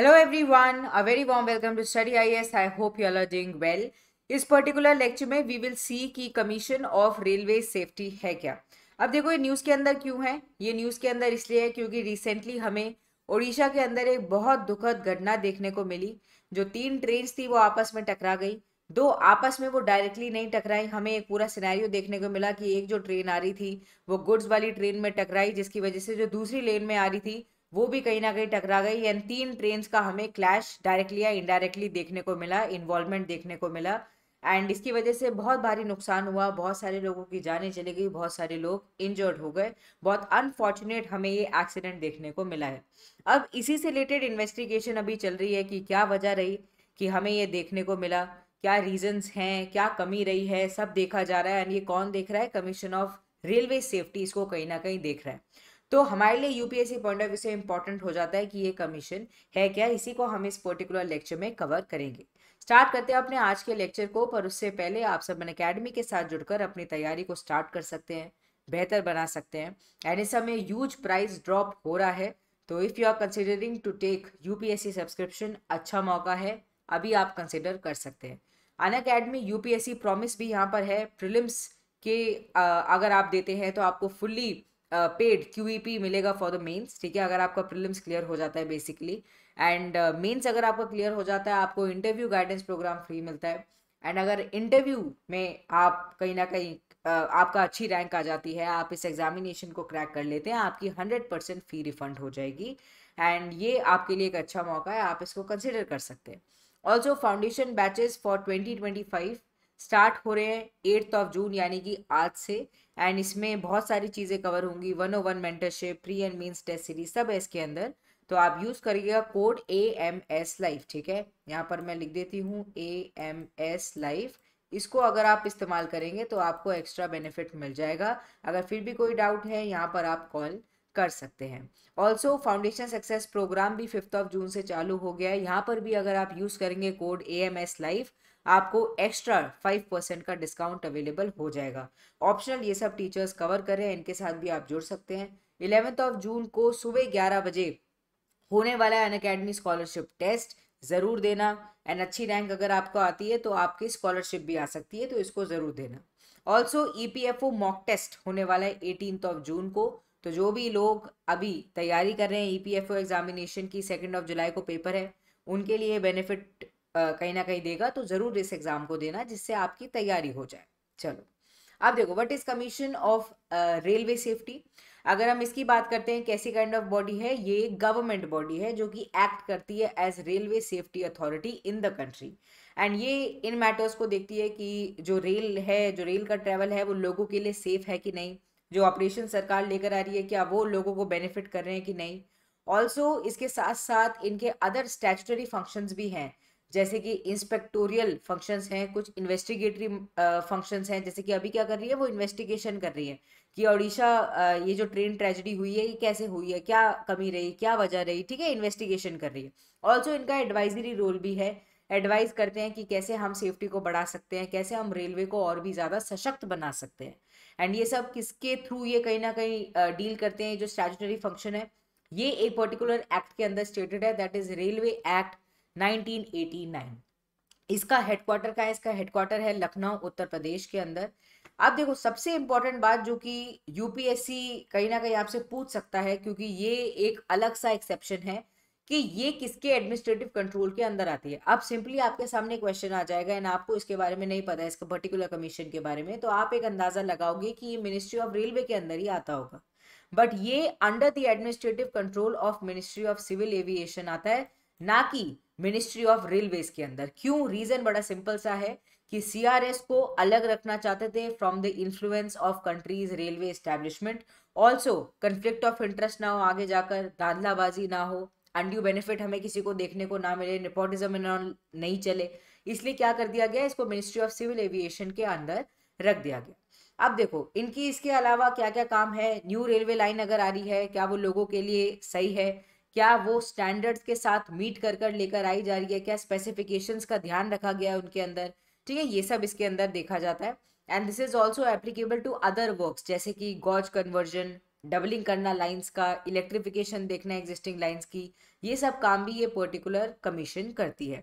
hello everyone, uh very warm welcome to study I S I hope you are doing well इस particular lecture में we will see की commission of railway safety है क्या अब देखो ये news के अंदर क्यों है ये न्यूज़ के अंदर इसलिए है क्योंकि रिसेंटली हमें ओडिशा के अंदर एक बहुत दुखद घटना देखने को मिली जो तीन ट्रेन थी वो आपस में टकरा गई दो आपस में वो डायरेक्टली नहीं टकराई हमें एक पूरा सिनेरियो देखने को मिला कि एक जो ट्रेन आ रही थी वो गुड्स वाली ट्रेन में टकराई जिसकी वजह से जो दूसरी लेन में आ रही थी वो भी कहीं ना कहीं टकरा गई एंड तीन ट्रेन का हमें क्लैश डायरेक्टली या इनडायरेक्टली देखने को मिला इन्वॉल्वमेंट देखने को मिला एंड इसकी वजह से बहुत भारी नुकसान हुआ बहुत सारे लोगों की जानें चली गई बहुत सारे लोग इंजर्ड हो गए बहुत अनफॉर्चुनेट हमें ये एक्सीडेंट देखने को मिला है अब इसी से रिलेटेड इन्वेस्टिगेशन अभी चल रही है कि क्या वजह रही कि हमें ये देखने को मिला क्या रीजंस हैं क्या कमी रही है सब देखा जा रहा है एंड ये कौन देख रहा है कमीशन ऑफ रेलवे सेफ्टी इसको कहीं ना कहीं देख रहा है तो हमारे लिए यूपीएससी पॉइंट ऑफ व्यू से इंपॉर्टेंट हो जाता है कि ये कमीशन है क्या इसी को हम इस पर्टिकुलर लेक्चर में कवर करेंगे स्टार्ट करते हैं अपने आज के लेक्चर को पर उससे पहले आप सब मन अकेडमी के साथ जुड़कर अपनी तैयारी को स्टार्ट कर सकते हैं बेहतर बना सकते हैं एंड इस समय यूज प्राइस ड्रॉप हो रहा है तो if you are considering to take UPSC subscription अच्छा मौका है अभी आप कंसिडर कर सकते हैं अन अकेडमी यूपीएससी प्रॉमिस भी यहाँ पर है प्रिलिम्स के अगर आप देते हैं तो आपको फुल्ली पेड क्यू e मिलेगा फॉर द मेंस ठीक है अगर आपका प्रिलिम्स क्लियर हो जाता है बेसिकली एंड मेंस अगर आपका क्लियर हो जाता है आपको इंटरव्यू गाइडेंस प्रोग्राम फ्री मिलता है एंड अगर इंटरव्यू में आप कहीं ना कहीं uh, आपका अच्छी रैंक आ जाती है आप इस एग्जामिनेशन को क्रैक कर लेते हैं आपकी हंड्रेड परसेंट फ़ी रिफंड हो जाएगी एंड ये आपके लिए एक अच्छा मौका है आप इसको कंसिडर कर सकते हैं also foundation batches for twenty twenty five start हो रहे हैं एट्थ ऑफ जून यानी कि आज से एंड इसमें बहुत सारी चीज़ें कवर होंगी one on one mentorship pre and mains test series सब है इसके अंदर तो आप यूज़ करिएगा code A M S life ठीक है यहाँ पर मैं लिख देती हूँ ए एम एस लाइफ इसको अगर आप इस्तेमाल करेंगे तो आपको एक्स्ट्रा बेनिफिट मिल जाएगा अगर फिर भी कोई डाउट है यहाँ पर आप कॉल कर सकते हैं ऑल्सो फाउंडेशन सक्सेस प्रोग्राम भी फिफ्थ ऑफ जून से चालू हो गया है यहाँ पर भी अगर आप यूज़ करेंगे code A M S life आपको एक्स्ट्रा फाइव परसेंट का डिस्काउंट अवेलेबल हो जाएगा ऑप्शनल ये सब टीचर्स कवर कर रहे हैं इनके साथ भी आप जुड़ सकते हैं इलेवेंथ ऑफ जून को सुबह ग्यारह बजे होने वाला है अन अकेडमी स्कॉलरशिप टेस्ट ज़रूर देना एंड अच्छी रैंक अगर आपको आती है तो आपकी स्कॉलरशिप भी आ सकती है तो इसको ज़रूर देना also E P F O mock test होने वाला है एटीन ऑफ जून को तो जो भी लोग अभी तैयारी कर रहे हैं E P F O examination की सेकेंड ऑफ जुलाई को पेपर है उनके लिए बेनिफिट कहीं ना कहीं देगा तो ज़रूर इस एग्ज़ाम को देना जिससे आपकी तैयारी हो जाए चलो अब देखो what is commission of railway safety अगर हम इसकी बात करते हैं कैसी काइंड ऑफ बॉडी है ये गवर्नमेंट बॉडी है जो कि एक्ट करती है as railway safety authority in the country and ये इन मैटर्स को देखती है कि जो रेल है जो रेल का ट्रेवल है वो लोगों के लिए सेफ है कि नहीं जो ऑपरेशन सरकार लेकर आ रही है क्या वो लोगों को बेनिफिट कर रहे हैं कि नहीं ऑल्सो इसके साथ साथ इनके अदर स्टैचुटरी फंक्शंस भी हैं जैसे कि इंस्पेक्टोरियल फंक्शंस हैं कुछ इन्वेस्टिगेटरी फंक्शंस हैं जैसे कि अभी क्या कर रही है वो इन्वेस्टिगेशन कर रही है कि ओडिशा ये जो ट्रेन ट्रेजिडी हुई है ये कैसे हुई है क्या कमी रही क्या वजह रही ठीक है इन्वेस्टिगेशन कर रही है ऑल्सो इनका एडवाइजरी रोल भी है एडवाइज करते हैं कि कैसे हम सेफ्टी को बढ़ा सकते हैं कैसे हम रेलवे को और भी ज़्यादा सशक्त बना सकते हैं एंड ये सब किसके थ्रू ये कहीं ना कहीं डील करते हैं जो स्टैचुटरी फंक्शन है ये एक पर्टिकुलर एक्ट के अंदर स्टेटेड है दैट इज रेलवे एक्ट 1989 इसका हेडक्वार्टर का है इसका हेडक्वार्टर है लखनऊ उत्तर प्रदेश के अंदर अब देखो सबसे इंपॉर्टेंट बात जो कि यूपीएससी कहीं ना कहीं आपसे पूछ सकता है क्योंकि ये एक अलग सा एक्सेप्शन है कि ये किसके एडमिनिस्ट्रेटिव कंट्रोल के अंदर आती है अब सिंपली आपके सामने क्वेश्चन आ जाएगा एंड आपको इसके बारे में नहीं पता है इसका पर्टिकुलर कमीशन के बारे में तो आप एक अंदाज़ा लगाओगे कि ये मिनिस्ट्री ऑफ रेलवे के अंदर ही आता होगा बट ये under the administrative control of ministry of civil aviation आता है ना कि मिनिस्ट्री ऑफ रेलवेज के अंदर क्यों रीजन बड़ा सिंपल सा है कि सीआरएस को अलग रखना चाहते थे from the influence of countries railway establishment also conflict of interest ना हो आगे जाकर धांधलाबाजी ना हो अनड्यू बेनिफिट हमें किसी को देखने को ना मिले निपोटिज्म नहीं चले इसलिए क्या कर दिया गया इसको मिनिस्ट्री ऑफ सिविल एविएशन के अंदर रख दिया गया अब देखो इनकी इसके अलावा क्या क्या काम है न्यू रेलवे लाइन अगर आ रही है क्या वो लोगों के लिए सही है क्या वो स्टैंडर्ड्स के साथ मीट कर कर लेकर आई जा रही है क्या स्पेसिफिकेशंस का ध्यान रखा गया है उनके अंदर ठीक है ये सब इसके अंदर देखा जाता है and this is also applicable to other work जैसे कि गॉज कन्वर्जन डबलिंग करना लाइन्स का इलेक्ट्रिफिकेशन देखना एग्जिस्टिंग लाइन्स की ये सब काम भी ये पर्टिकुलर कमीशन करती है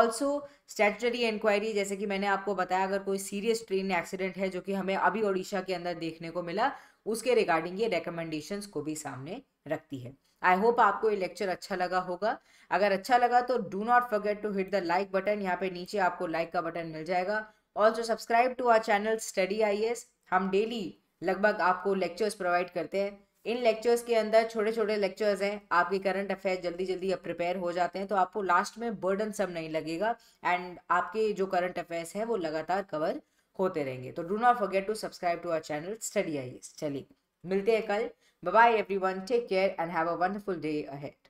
ऑल्सो स्टैचुटरी इंक्वायरी जैसे कि मैंने आपको बताया अगर कोई सीरियस ट्रेन एक्सीडेंट है जो कि हमें अभी ओडिशा के अंदर देखने को मिला उसके रिगार्डिंग ये रिकमेंडेशंस को भी सामने रखती है आई होप आपको ये लेक्चर अच्छा लगा होगा अगर अच्छा लगा तो do not forget to hit the like button यहाँ पे नीचे आपको लाइक का बटन मिल जाएगा also subscribe to our channel study I हम डेली लगभग आपको लेक्चर्स प्रोवाइड करते हैं इन लेक्चर्स के अंदर छोटे छोटे लेक्चर्स हैं आपके करंट अफेयर जल्दी जल्दी अब प्रिपेयर हो जाते हैं तो आपको लास्ट में बर्डन सब नहीं लगेगा एंड आपके जो करंट अफेयर्स हैं वो लगातार कवर होते रहेंगे तो do not forget to subscribe to our channel study I चलिए मिलते हैं कल bye everyone take care and have a wonderful day ahead